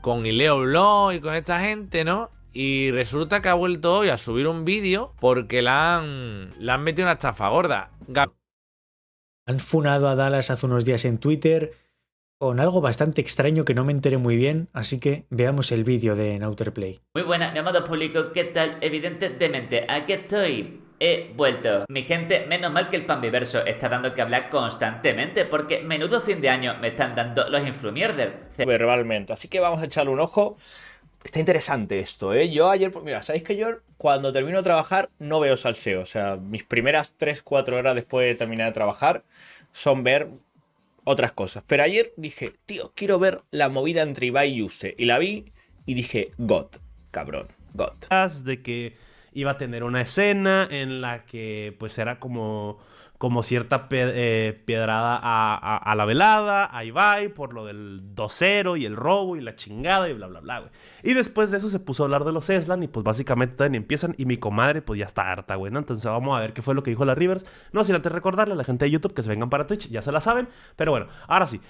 con Ileo Blog y con esta gente, ¿no? Y resulta que ha vuelto hoy a subir un vídeo porque la han, la han metido una estafa gorda. han funado a Dallas hace unos días en Twitter con algo bastante extraño que no me enteré muy bien, así que veamos el vídeo de play Muy buenas, mi amado público, ¿qué tal? Evidentemente, aquí estoy he vuelto. Mi gente, menos mal que el Pambiverso está dando que hablar constantemente, porque menudo fin de año me están dando los influmierder. Verbalmente, así que vamos a echarle un ojo. Está interesante esto, ¿eh? Yo ayer, pues mira, sabéis que yo cuando termino de trabajar no veo salseo. O sea, mis primeras 3-4 horas después de terminar de trabajar son ver otras cosas. Pero ayer dije, tío, quiero ver la movida entre Ibai y Use Y la vi y dije, God, cabrón, God. De que iba a tener una escena en la que pues era como como cierta piedrada eh, a, la velada, Ahí va por lo del 2 y el robo y la chingada y bla, bla, bla, güey. Y después de eso se puso a hablar de los Eslan y pues básicamente también empiezan y mi comadre pues ya está harta, güey, Entonces vamos a ver qué fue lo que dijo la Rivers. No, sin antes recordarle a la gente de YouTube que se vengan para Twitch, ya se la saben. Pero bueno, ahora sí.